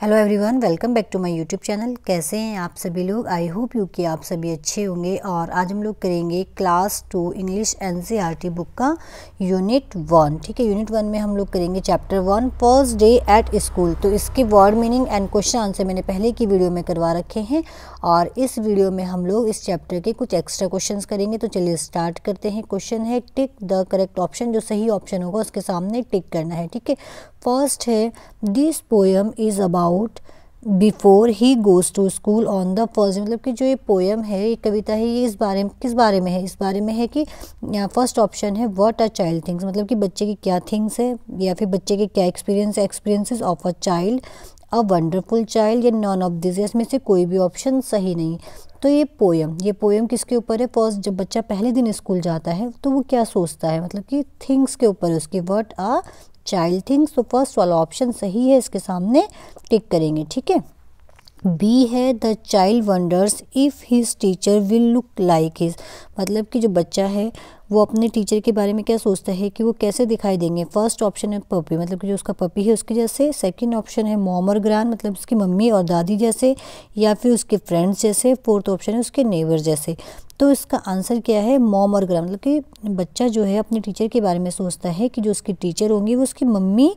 hello everyone welcome back to my YouTube channel कैसे हैं आप सभी लोग आई होप यू कि आप सभी अच्छे होंगे और आज हम लोग करेंगे class two English NCERT book का यूनिट वन ठीक है यूनिट वन में हम लोग करेंगे chapter one first day at school तो इसके word meaning and question answer मैंने पहले की वीडियो में करवा रखे हैं और इस वीडियो में हम लोग इस चैप्टर के कुछ एक्स्ट्रा क्वेश्चन करेंगे तो चलिए स्टार्ट करते हैं क्वेश्चन है टिक द करेक्ट ऑप्शन जो सही ऑप्शन होगा उसके सामने टिक करना है ठीक है फर्स्ट है this poem is about before he goes to school on the first मतलब कि जो ये पोएम है ये कविता है ये इस बारे में किस बारे में है इस बारे में है कि फर्स्ट ऑप्शन है व्हाट आर चाइल्ड थिंग्स मतलब कि बच्चे की क्या थिंग्स है या फिर बच्चे के क्या experience experiences of a child a wonderful child या नॉन ऑफ दिस इसमें से कोई भी ऑप्शन सही नहीं तो ये पोएम ये पोएम किसके ऊपर है फर्स्ट जब बच्चा पहले दिन स्कूल जाता है तो वो क्या सोचता है मतलब कि थिंग्स के ऊपर उसकी व्हाट आर चाइल्ड थिंग्स तो फर्स्ट वाला ऑप्शन सही है इसके सामने टिक करेंगे ठीक है बी है the child wonders if his teacher will look like his मतलब कि जो बच्चा है वो अपने टीचर के बारे में क्या सोचता है कि वो कैसे दिखाई देंगे फर्स्ट ऑप्शन है पपी मतलब कि जो उसका पपी है उसके जैसे सेकंड ऑप्शन है मोम और ग्रान मतलब उसकी मम्मी और दादी जैसे या फिर उसके फ्रेंड्स जैसे फोर्थ ऑप्शन है उसके नेबर जैसे तो इसका आंसर क्या है मोम और ग्राम मतलब कि बच्चा जो है अपने टीचर के बारे में सोचता है कि जो उसकी टीचर होंगी वो उसकी मम्मी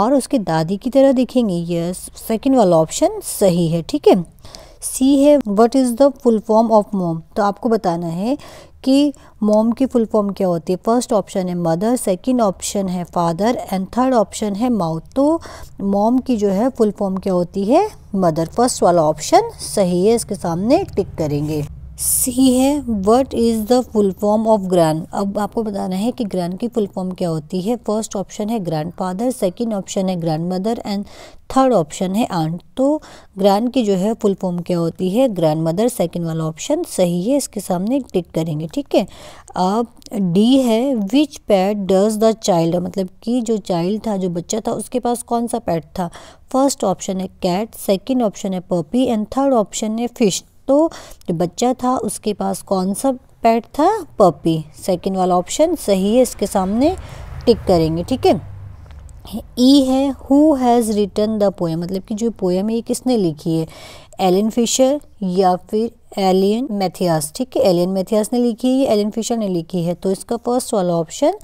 और उसके दादी की तरह दिखेंगे यस सेकेंड वाला ऑप्शन सही है ठीक है सी है what is the full form of mom तो आपको बताना है कि मोम की फुल फॉर्म क्या होती है फर्स्ट ऑप्शन है मदर सेकंड ऑप्शन है फादर एंड थर्ड ऑप्शन है माउथ तो मोम की जो है फुल फॉर्म क्या होती है मदर फर्स्ट वाला ऑप्शन सही है इसके सामने टिक करेंगे सी है what is the full form of grand अब आपको बताना है कि ग्रैंड की फुल फॉर्म क्या होती है फर्स्ट ऑप्शन है ग्रैंड फादर सेकेंड ऑप्शन है grandmother and third option है आंट तो ग्रैंड की जो है फुल फॉर्म क्या होती है ग्रैंड मदर सेकेंड वाला ऑप्शन सही है इसके सामने टिक करेंगे ठीक है अब डी है which pet does the child मतलब कि जो चाइल्ड था जो बच्चा था उसके पास कौन सा पैट था फर्स्ट ऑप्शन है कैट सेकेंड ऑप्शन है पपी एंड थर्ड ऑप्शन है फिश तो जो बच्चा था उसके पास कौन सा पेट था पपी सेकंड वाला ऑप्शन सही है इसके सामने टिक करेंगे ठीक है ई e है who has written the poem मतलब कि जो पोएम है ये किसने लिखी है एलिन फिशर या फिर एलियन मैथियास ठीक है एलियन मैथियास ने लिखी है एलिन फिशर ने लिखी है तो इसका फर्स्ट वाला ऑप्शन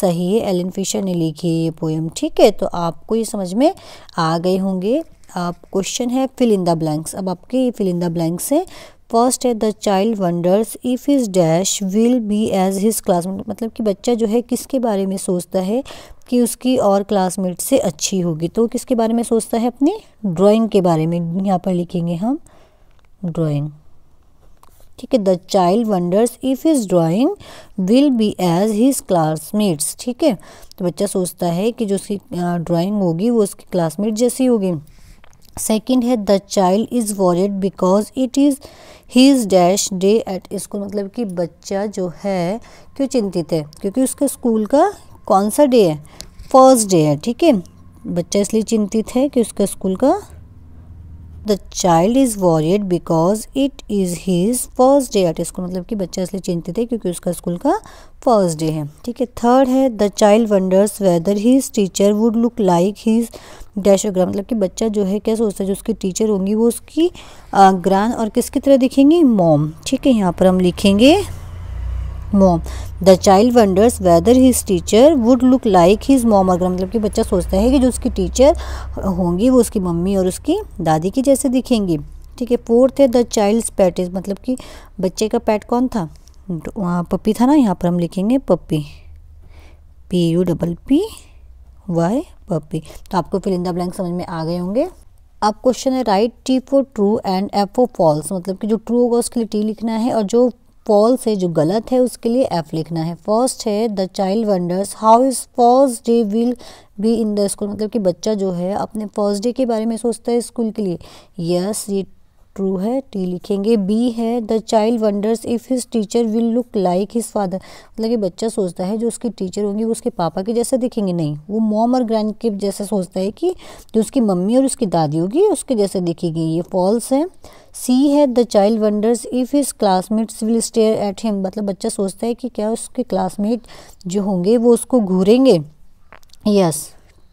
सही है एलिन फिशर ने लिखी है ये पोएम ठीक है तो आपको ये समझ में आ गए होंगे क्वेश्चन है फिल इन द ब्लैंक्स अब आपके फिल इन द ब्लैंक्स है फर्स्ट है the child wonders if is dash will be as his classmate मतलब कि बच्चा जो है किसके बारे में सोचता है कि उसकी और क्लासमेट से अच्छी होगी तो किसके बारे में सोचता है अपनी ड्राइंग के बारे में यहाँ पर लिखेंगे हम ड्राइंग ठीक है the child wonders if is drawing will be as his classmates ठीक है तो बच्चा सोचता है कि जो उसकी ड्राइंग होगी वो उसकी क्लासमेट जैसी होगी सेकेंड है the child is worried because it is his dash day at school मतलब कि बच्चा जो है क्यों चिंतित है क्योंकि उसके स्कूल का कौन सा डे है फर्स्ट डे है ठीक है बच्चा इसलिए चिंतित है कि उसका स्कूल का the child is worried because it is his first day at school मतलब कि बच्चा इसलिए चिंतित है क्योंकि उसका स्कूल का फर्स्ट डे है ठीक है थर्ड है the child wonders whether his teacher would look like his dash gram मतलब कि बच्चा जो है क्या सोचता है जो उसकी टीचर होंगी वो उसकी ग्रांड और किसकी तरह दिखेंगी मॉम ठीक है यहाँ पर हम लिखेंगे mom the child wonders whether his teacher would look like his mom अगर मतलब कि बच्चा सोचता है कि जो उसकी टीचर होंगी वो उसकी मम्मी और उसकी दादी की जैसे दिखेंगी ठीक है फोर्थ है द चाइल्ड पैट इज मतलब कि बच्चे का पैट कौन था तो वहाँ पप्पी था ना यहाँ पर हम लिखेंगे puppy P U double P Y puppy तो आपको फिर इंदा ब्लैंक समझ में आ गए होंगे अब क्वेश्चन है write T for true and F for false मतलब कि जो ट्रू होगा उसके लिए टी लिखना है और जो फॉल्स है जो गलत है उसके लिए एफ लिखना है फर्स्ट है the child wonders how is first day will be in the school मतलब कि बच्चा जो है अपने फर्स्ट डे के बारे में सोचता है स्कूल के लिए यस ये ट्रू है टी लिखेंगे बी है the child wonders if his teacher will look like his father मतलब कि बच्चा सोचता है जो उसकी टीचर होंगी वो उसके पापा के जैसे दिखेंगे नहीं वो मॉम और ग्रैंड के जैसा सोचता है कि जो उसकी मम्मी और उसकी दादी होगी उसके जैसे दिखेगी ये फॉल्स है सी है the child wonders if his classmates will stare at him मतलब बच्चा सोचता है कि क्या उसके क्लासमेट जो होंगे वो उसको घूरेंगे यस yes,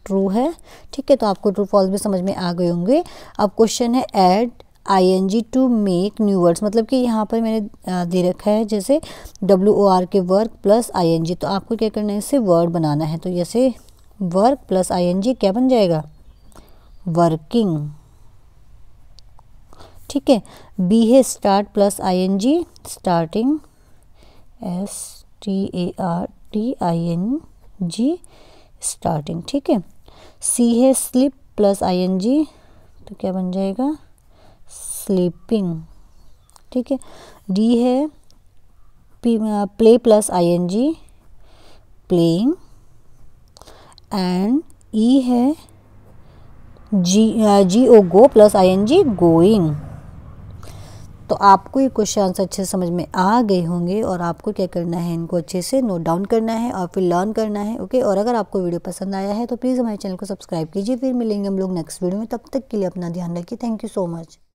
ट्रू है ठीक है तो आपको ट्रू फॉल्स भी समझ में आ गए होंगे अब क्वेश्चन है add ING to make new words मतलब कि यहाँ पर मैंने दे रखा है जैसे W O R K work plus ING तो आपको क्या करना है इसे वर्ड बनाना है तो जैसे वर्क प्लस आईएनजी क्या बन जाएगा वर्किंग ठीक है बी है start plus ING starting S T A R T I N G starting ठीक है सी है स्लिप प्लस आईएनजी तो क्या बन जाएगा स्लीपिंग ठीक है डी है play plus I N G playing and E है G G O go plus I N G going तो आपको ये क्वेश्चन आंसर अच्छे से समझ में आ गए होंगे और आपको क्या करना है इनको अच्छे से नोट डाउन करना है और फिर लर्न करना है ओके और अगर आपको वीडियो पसंद आया है तो प्लीज़ हमारे चैनल को सब्सक्राइब कीजिए फिर मिलेंगे हम लोग नेक्स्ट वीडियो में तब तक के लिए अपना ध्यान रखिए थैंक यू सो मच